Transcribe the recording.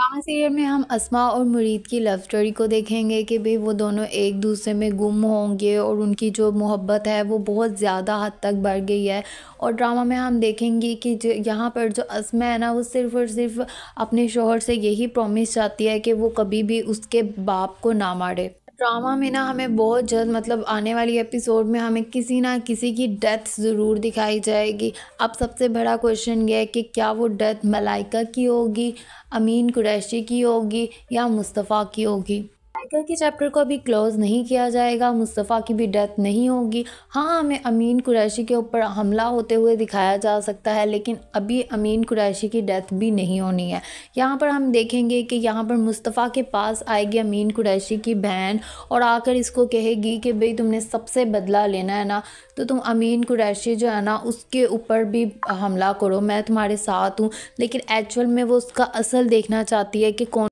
पाँच ईयर में हम असमा और मुरीद की लव स्टोरी को देखेंगे कि भाई वो दोनों एक दूसरे में गुम होंगे और उनकी जो मोहब्बत है वो बहुत ज़्यादा हद तक बढ़ गई है और ड्रामा में हम देखेंगे कि यहाँ पर जो असमा है ना वो सिर्फ और सिर्फ अपने शोहर से यही प्रॉमिस चाहती है कि वो कभी भी उसके बाप को ना मारे ड्रामा में ना हमें बहुत जल्द मतलब आने वाली एपिसोड में हमें किसी ना किसी की डेथ ज़रूर दिखाई जाएगी अब सबसे बड़ा क्वेश्चन यह है कि क्या वो डेथ मलाइका की होगी अमीन कुरैशी की होगी या मुस्तफ़ा की होगी मोनिका के चैप्टर को अभी क्लोज़ नहीं किया जाएगा मुस्तफ़ा की भी डेथ नहीं होगी हाँ हमें अमीन कुरैशी के ऊपर हमला होते हुए दिखाया जा सकता है लेकिन अभी अमीन कुरैशी की डेथ भी नहीं होनी है यहाँ पर हम देखेंगे कि यहाँ पर मुस्तफ़ा के पास आएगी अमीन कुरैशी की बहन और आकर इसको कहेगी कि भाई तुमने सबसे बदला लेना है ना तो तुम अमीन कुरैशी जो है ना उसके ऊपर भी हमला करो मैं तुम्हारे साथ हूँ लेकिन एक्चुअल में वो उसका असल देखना चाहती है कि कौन